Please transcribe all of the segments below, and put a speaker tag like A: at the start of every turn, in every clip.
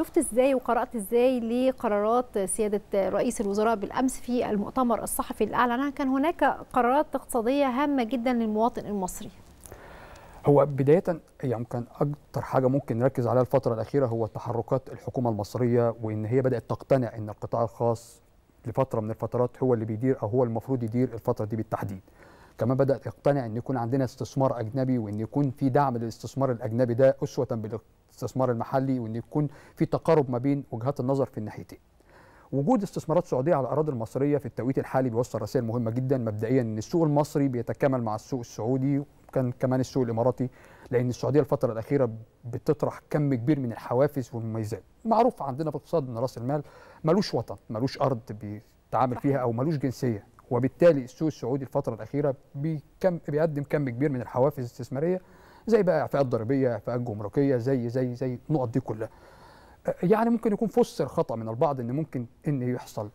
A: شفت ازاي وقرات ازاي لقرارات سياده رئيس الوزراء بالامس في المؤتمر الصحفي الاعلى عنها نعم، كان هناك قرارات اقتصاديه هامه جدا للمواطن المصري هو بداية يمكن أكتر حاجة ممكن نركز عليها الفترة الأخيرة هو تحركات الحكومة المصرية وإن هي بدأت تقتنع إن القطاع الخاص لفترة من الفترات هو اللي بيدير أو هو المفروض يدير الفترة دي بالتحديد. كمان بدات يقتنع ان يكون عندنا استثمار اجنبي وان يكون في دعم للاستثمار الاجنبي ده اسوه بالاستثمار المحلي وان يكون في تقارب ما بين وجهات النظر في الناحيتين وجود استثمارات سعوديه على الاراضي المصريه في التوقيت الحالي بيوصل رسائل مهمه جدا مبدئيا ان السوق المصري بيتكامل مع السوق السعودي وكان كمان السوق الاماراتي لان السعوديه الفتره الاخيره بتطرح كم كبير من الحوافز والمميزات معروف عندنا في الاقتصاد ان راس المال ملوش وطن ملوش ارض بيتعامل فيها او ملوش جنسيه وبالتالي السوق السعودي الفتره الاخيره بيكم بيقدم كم كبير من الحوافز الاستثماريه زي بقى اعفاءات ضريبيه اعفاءات جمركيه زي زي زي النقط دي كلها يعني ممكن يكون فسر خطا من البعض ان ممكن ان يحصل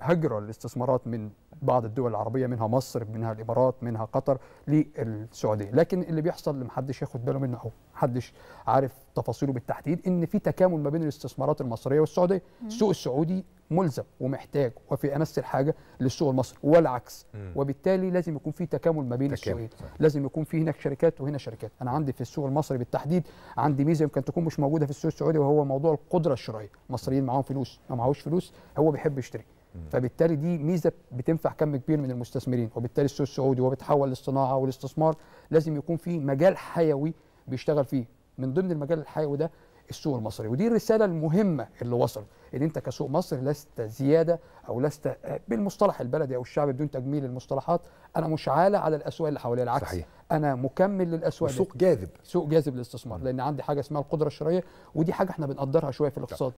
A: هجره للاستثمارات من بعض الدول العربيه منها مصر منها الامارات منها قطر للسعوديه لكن اللي بيحصل اللي محدش ياخد باله منه او محدش عارف تفاصيله بالتحديد ان في تكامل ما بين الاستثمارات المصريه والسعوديه السوق السعودي ملزم ومحتاج وفي امس الحاجه للسوق المصري والعكس مم. وبالتالي لازم يكون في تكامل ما بين السوقين لازم يكون في هناك شركات وهنا شركات انا عندي في السوق المصري بالتحديد عندي ميزه يمكن تكون مش موجوده في السوق السعودي وهو موضوع القدره الشرائيه المصريين معاهم فلوس ما معهوش فلوس هو بيحب يشتري فبالتالي دي ميزه بتنفع كم كبير من المستثمرين وبالتالي السوق السعودي وبتحول بيتحول للصناعه والاستثمار لازم يكون في مجال حيوي بيشتغل فيه من ضمن المجال الحيوي ده السوق المصري ودي الرساله المهمه اللي وصلت ان انت كسوق مصري لست زياده او لست بالمصطلح البلدي او الشعبي بدون تجميل المصطلحات انا مش عاله على الاسواق اللي حواليا العكس صحيح. انا مكمل للاسواق سوق جاذب سوق جاذب للاستثمار لان عندي حاجه اسمها القدره الشرائيه ودي حاجه احنا بنقدرها شويه في الاقتصاد